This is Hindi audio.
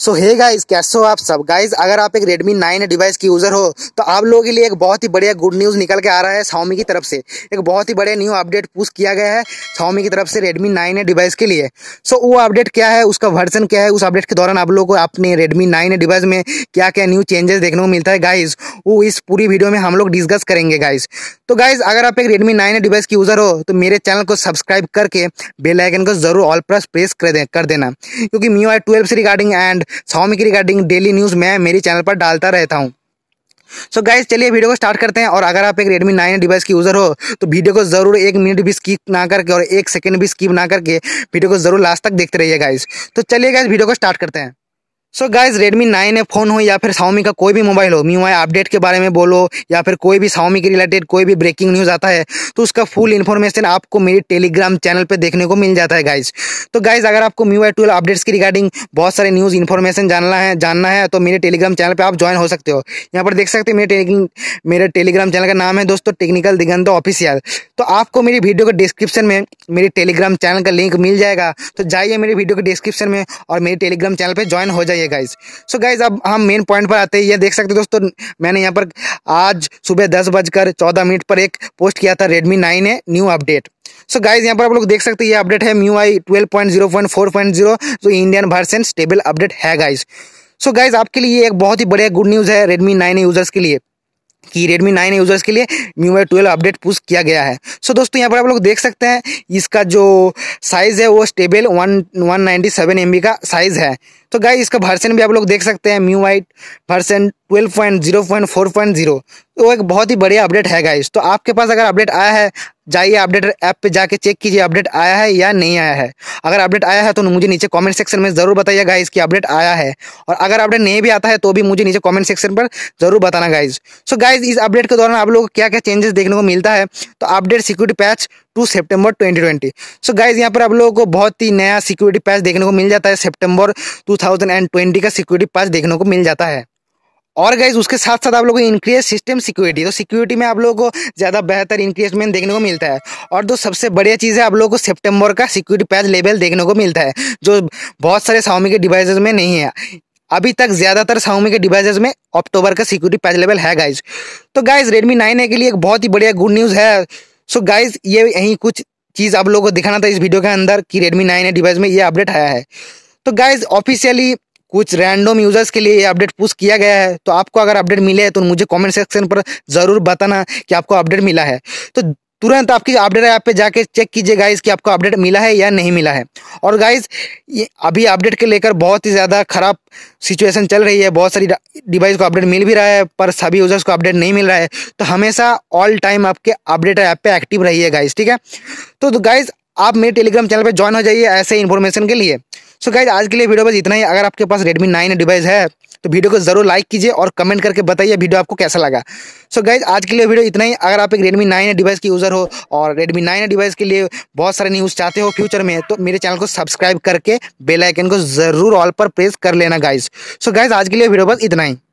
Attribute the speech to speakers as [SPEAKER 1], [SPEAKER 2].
[SPEAKER 1] सो हे गाइस कैसे हो आप सब गाइस अगर आप एक Redmi 9 डिवाइस की यूज़र हो तो आप लोगों के लिए एक बहुत ही बढ़िया गुड न्यूज़ निकल के आ रहा है Xiaomi की तरफ से एक बहुत ही बढ़िया न्यू अपडेट पुश किया गया है Xiaomi की तरफ से Redmi 9 डिवाइस के लिए सो so, वो अपडेट क्या है उसका वर्जन क्या है उस अपडेट के दौरान आप लोगों को अपने रेडमी नाइन डिवाइस में क्या क्या न्यू चेंजेस देखने को मिलता है गाइज वो इस पूरी वीडियो में हम लोग डिस्कस करेंगे गाइज तो गाइज अगर आप एक रेडमी नाइन डिवाइस की यूज़र हो तो मेरे चैनल को सब्सक्राइब करके बेलाइकन को जरूर ऑल प्रेस कर देना क्योंकि मी आई से रिगार्डिंग एंड स्वामी की रिगार्डिंग डेली न्यूज़ मैं मेरे चैनल पर डालता रहता हूँ सो गाइज चलिए वीडियो को स्टार्ट करते हैं और अगर आप एक रेडमी नाइन डिवाइस की यूज़र हो तो वीडियो को ज़रूर एक मिनट भी स्कीप ना करके और एक सेकंड भी स्कीप ना करके वीडियो को ज़रूर लास्ट तक देखते रहिए गाइज तो चलिए गाइज वीडियो को स्टार्ट करते हैं so guys Redmi nine A phone हो या फिर साउमी का कोई भी मोबाइल हो मी वाई अपडेट के बारे में बोलो या फिर कोई भी साउमी के रिलेटेड कोई भी ब्रेकिंग न्यूज़ आता है तो उसका फुल इन्फॉर्मेशन आपको मेरे टेलीग्राम चैनल पर देखने को मिल जाता है गाइज तो गाइज अगर आपको मी वाई ट्वेल्व अपडेट्स की रिगार्डिंग बहुत सारे न्यूज़ इन्फॉर्मेशन जानना है जानना है तो मेरे टेलीग्राम चैनल पर आप ज्वाइन हो सकते हो यहाँ पर देख सकते हो मेरे मेरे टेलीग्राम चैनल का नाम है दोस्तों टेक्निकल दिगंत ऑफिसियल तो आपको मेरी वीडियो के डिस्क्रिप्शन में मेरे टेलीग्राम चैनल का लिंक मिल जाएगा तो जाइए मेरी वीडियो के डिस्क्रिप्शन में और मेरे टेलीग्राम चैनल पर ज्वाइन हो जाइए है गाइज सो गाइज अब हम मेन पॉइंट पर आते हैं ये देख सकते हैं दोस्तों मैंने यहाँ पर आज सुबह दस बजकर चौदह मिनट पर एक पोस्ट किया था रेडमी नाइन है न्यू अपडेट सो गाइज यहाँ पर आप लोग देख सकते हैं ये अपडेट है म्यू आई जो इंडियन वर्सन स्टेबल अपडेट है गाइज सो गाइज आपके लिए एक बहुत ही बढ़िया गुड न्यूज़ है रेडमी नाइन यूजर्स के लिए कि Redmi 9 यूज़र्स के लिए MIUI twelve update push किया गया है सो so, दोस्तों यहाँ पर आप लोग देख सकते हैं इसका जो साइज़ है वो stable one one ninety seven M B का साइज़ है तो गाइस इसका वर्सन भी आप लोग देख सकते हैं म्यू वाइट वर्सन जीरो तो एक बहुत ही बढ़िया अपडेट है गाइस तो आपके पास अगर अपडेट आया है जाइए अपडेट ऐप पे जाके चेक कीजिए अपडेट आया है या नहीं आया है अगर अपडेट आया है तो मुझे नीचे कमेंट सेक्शन में ज़रूर बताइए गाइज कि अपडेट आया है और अगर अपडेट नहीं भी आता है तो भी मुझे नीचे कमेंट सेक्शन पर ज़रूर बताना गाइज सो गाइज इस अपडेट के दौरान आप लोग क्या क्या चेंजेस देखने को मिलता है तो update security patch two September twenty twenty so guys यहाँ पर आप लोगों को बहुत ही नया सिक्योरिटी पैस देखने को मिल जाता है September two thousand and twenty का सिक्योरिटी पैस देखने को मिल जाता है और गाइज उसके साथ साथ आप लोगों को इंक्रीज सिस्टम सिक्योरिटी तो सिक्योरिटी में आप लोगों को ज़्यादा बेहतर इंक्रीजमेंट देखने को मिलता है और जो सबसे बढ़िया चीज़ है आप लोगों को सितंबर का सिक्योरिटी पैच लेवल देखने को मिलता है जो बहुत सारे साउमी के डिवाइसेज में नहीं है अभी तक ज़्यादातर साउमी के डिवाइसेज में अक्टूबर का सिक्योरिटी पैच लेवल है गाइज तो गाइज रेडमी नाइन ए के लिए एक बहुत ही बढ़िया गुड न्यूज़ है सो गाइज ये यही कुछ चीज़ आप लोगों को दिखाना था इस वीडियो के अंदर कि Redmi 9A डिवाइस में ये अपडेट आया है तो गाइज ऑफिशियली कुछ रैंडम यूजर्स के लिए ये अपडेट पुश किया गया है तो आपको अगर अपडेट मिले तो मुझे कमेंट सेक्शन पर ज़रूर बताना कि आपको अपडेट मिला है तो तुरंत आपकी अपडेट ऐप पे जाके चेक कीजिए गाइस कि आपको अपडेट मिला है या नहीं मिला है और गाइस ये अभी अपडेट के लेकर बहुत ही ज़्यादा ख़राब सिचुएशन चल रही है बहुत सारी डिवाइस को अपडेट मिल भी रहा है पर सभी यूज़र्स को अपडेट नहीं मिल रहा है तो हमेशा ऑल टाइम आपके अपडेट ऐप पर एक्टिव है गाइज ठीक है तो गाइज़ तो आप मेरे टेलीग्राम चैनल पर ज्वाइन हो जाइए ऐसे इन्फॉर्मेशन के लिए सो गाइज आज के लिए वीडियो बस इतना ही अगर आपके पास रेडमी नाइन डिवाइस है तो वीडियो को जरूर लाइक कीजिए और कमेंट करके बताइए वीडियो आपको कैसा लगा सो so गाइज आज के लिए वीडियो इतना ही अगर आप एक रेडमी नाइन डिवाइस के यूज़र हो और रेडमी नाइन डिवाइस के लिए बहुत सारे न्यूज़ चाहते हो फ्यूचर में तो मेरे चैनल को सब्सक्राइब करके बेलाइकन को जरूर ऑल पर प्रेस कर लेना गाइज सो गाइज आज के लिए वीडियो बस इतना ही